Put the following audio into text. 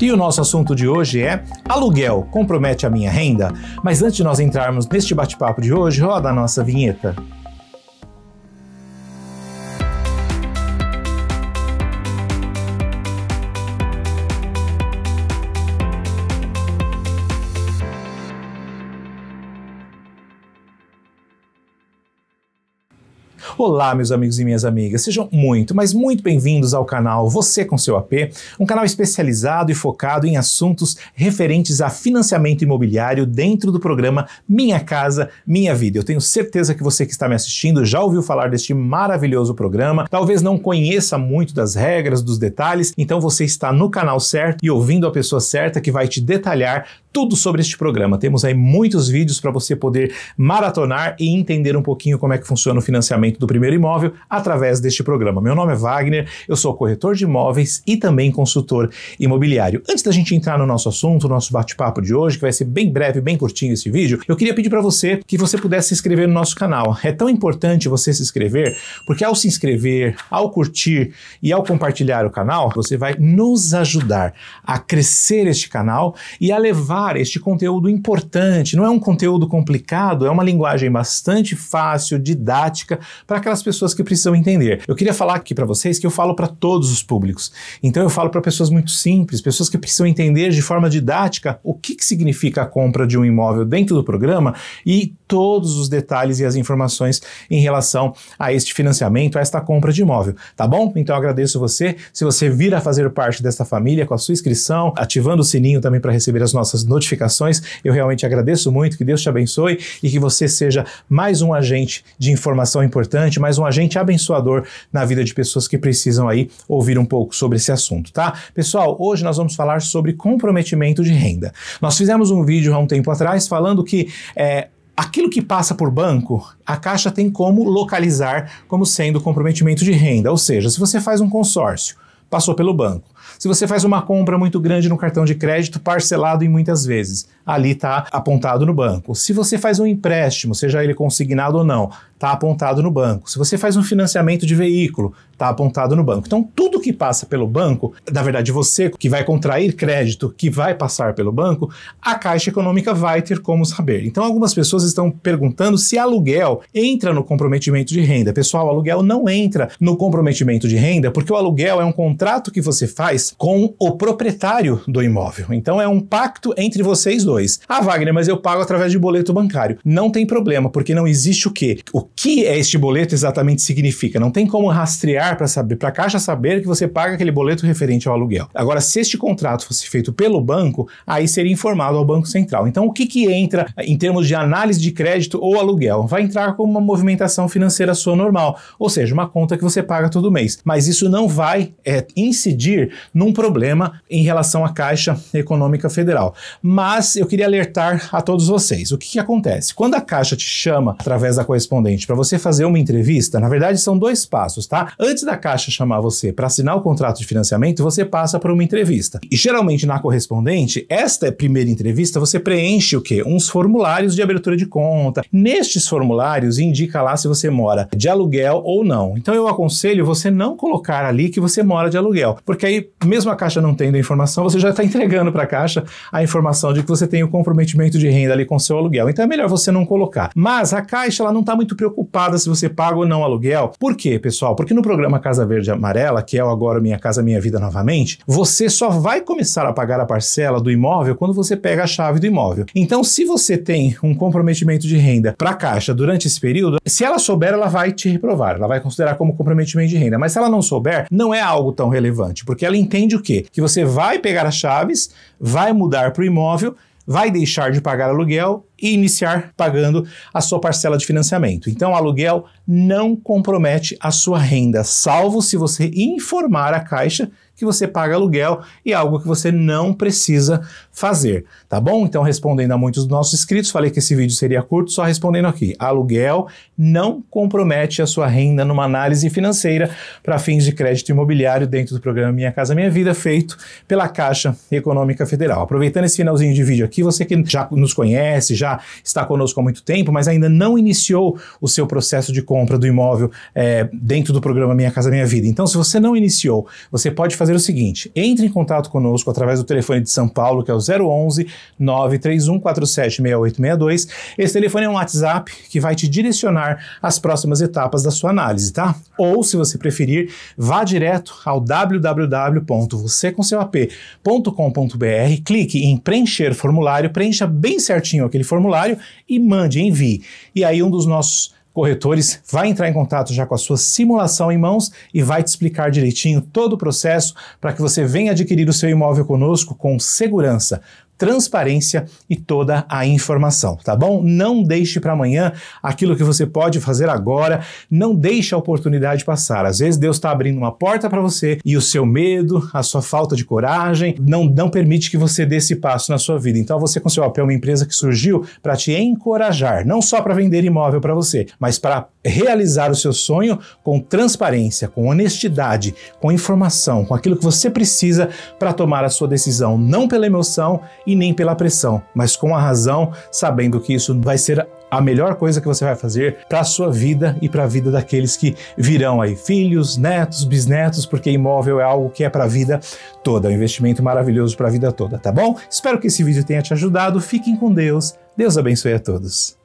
E o nosso assunto de hoje é aluguel compromete a minha renda? Mas antes de nós entrarmos neste bate-papo de hoje, roda a nossa vinheta. Olá, meus amigos e minhas amigas, sejam muito, mas muito bem-vindos ao canal Você com seu AP, um canal especializado e focado em assuntos referentes a financiamento imobiliário dentro do programa Minha Casa Minha Vida. Eu tenho certeza que você que está me assistindo já ouviu falar deste maravilhoso programa, talvez não conheça muito das regras, dos detalhes, então você está no canal certo e ouvindo a pessoa certa que vai te detalhar tudo sobre este programa. Temos aí muitos vídeos para você poder maratonar e entender um pouquinho como é que funciona o financiamento financiamento do primeiro imóvel através deste programa. Meu nome é Wagner, eu sou corretor de imóveis e também consultor imobiliário. Antes da gente entrar no nosso assunto, nosso bate-papo de hoje, que vai ser bem breve, bem curtinho esse vídeo, eu queria pedir para você que você pudesse se inscrever no nosso canal. É tão importante você se inscrever, porque ao se inscrever, ao curtir e ao compartilhar o canal, você vai nos ajudar a crescer este canal e a levar este conteúdo importante. Não é um conteúdo complicado, é uma linguagem bastante fácil, didática, para aquelas pessoas que precisam entender. Eu queria falar aqui para vocês que eu falo para todos os públicos. Então eu falo para pessoas muito simples, pessoas que precisam entender de forma didática o que, que significa a compra de um imóvel dentro do programa e todos os detalhes e as informações em relação a este financiamento, a esta compra de imóvel, tá bom? Então eu agradeço você. Se você vir a fazer parte desta família com a sua inscrição, ativando o sininho também para receber as nossas notificações, eu realmente agradeço muito. Que Deus te abençoe e que você seja mais um agente de informação importante, mais um agente abençoador na vida de pessoas que precisam aí ouvir um pouco sobre esse assunto, tá? Pessoal, hoje nós vamos falar sobre comprometimento de renda. Nós fizemos um vídeo há um tempo atrás falando que é, aquilo que passa por banco, a Caixa tem como localizar como sendo comprometimento de renda. Ou seja, se você faz um consórcio, passou pelo banco, se você faz uma compra muito grande no cartão de crédito, parcelado em muitas vezes, ali está apontado no banco. Se você faz um empréstimo, seja ele consignado ou não, está apontado no banco. Se você faz um financiamento de veículo, está apontado no banco. Então, tudo que passa pelo banco, na verdade, você que vai contrair crédito, que vai passar pelo banco, a Caixa Econômica vai ter como saber. Então, algumas pessoas estão perguntando se aluguel entra no comprometimento de renda. Pessoal, aluguel não entra no comprometimento de renda, porque o aluguel é um contrato que você faz faz com o proprietário do imóvel. Então é um pacto entre vocês dois. Ah, Wagner, mas eu pago através de boleto bancário. Não tem problema, porque não existe o quê? O que é este boleto exatamente significa? Não tem como rastrear para saber, para a Caixa saber que você paga aquele boleto referente ao aluguel. Agora, se este contrato fosse feito pelo banco, aí seria informado ao Banco Central. Então, o que, que entra em termos de análise de crédito ou aluguel? Vai entrar como uma movimentação financeira sua normal, ou seja, uma conta que você paga todo mês. Mas isso não vai é, incidir num problema em relação à Caixa Econômica Federal. Mas eu queria alertar a todos vocês: o que, que acontece? Quando a Caixa te chama através da correspondente para você fazer uma entrevista, na verdade são dois passos, tá? Antes da Caixa chamar você para assinar o contrato de financiamento, você passa por uma entrevista. E geralmente na correspondente, esta primeira entrevista você preenche o quê? Uns formulários de abertura de conta. Nestes formulários indica lá se você mora de aluguel ou não. Então eu aconselho você não colocar ali que você mora de aluguel, porque aí mesmo a caixa não tendo a informação, você já está entregando para a caixa a informação de que você tem o comprometimento de renda ali com seu aluguel. Então é melhor você não colocar. Mas a caixa ela não está muito preocupada se você paga ou não aluguel. Por quê, pessoal? Porque no programa Casa Verde Amarela, que é o agora Minha Casa Minha Vida novamente, você só vai começar a pagar a parcela do imóvel quando você pega a chave do imóvel. Então, se você tem um comprometimento de renda para a caixa durante esse período, se ela souber, ela vai te reprovar, ela vai considerar como comprometimento de renda. Mas se ela não souber, não é algo tão relevante, porque ela entende o quê? Que você vai pegar as chaves, vai mudar para o imóvel, vai deixar de pagar aluguel, e iniciar pagando a sua parcela de financiamento. Então, aluguel não compromete a sua renda, salvo se você informar a Caixa que você paga aluguel e algo que você não precisa fazer, tá bom? Então, respondendo a muitos dos nossos inscritos, falei que esse vídeo seria curto, só respondendo aqui. Aluguel não compromete a sua renda numa análise financeira para fins de crédito imobiliário dentro do programa Minha Casa Minha Vida, feito pela Caixa Econômica Federal. Aproveitando esse finalzinho de vídeo aqui, você que já nos conhece, já já está conosco há muito tempo, mas ainda não iniciou o seu processo de compra do imóvel é, dentro do programa Minha Casa Minha Vida. Então, se você não iniciou, você pode fazer o seguinte: entre em contato conosco através do telefone de São Paulo, que é o 011 931 476862. Esse telefone é um WhatsApp que vai te direcionar às próximas etapas da sua análise, tá? Ou, se você preferir, vá direto ao www.vocêcomseuap.com.br, clique em preencher formulário, preencha bem certinho aquele formulário formulário e mande, envie. E aí um dos nossos corretores vai entrar em contato já com a sua simulação em mãos e vai te explicar direitinho todo o processo para que você venha adquirir o seu imóvel conosco com segurança transparência e toda a informação, tá bom? Não deixe para amanhã aquilo que você pode fazer agora, não deixe a oportunidade passar. Às vezes Deus está abrindo uma porta para você e o seu medo, a sua falta de coragem, não, não permite que você dê esse passo na sua vida. Então você com seu papel é uma empresa que surgiu para te encorajar, não só para vender imóvel para você, mas para realizar o seu sonho com transparência, com honestidade, com informação, com aquilo que você precisa para tomar a sua decisão, não pela emoção e nem pela pressão, mas com a razão, sabendo que isso vai ser a melhor coisa que você vai fazer para a sua vida e para a vida daqueles que virão aí, filhos, netos, bisnetos, porque imóvel é algo que é para a vida toda, é um investimento maravilhoso para a vida toda, tá bom? Espero que esse vídeo tenha te ajudado. Fiquem com Deus. Deus abençoe a todos.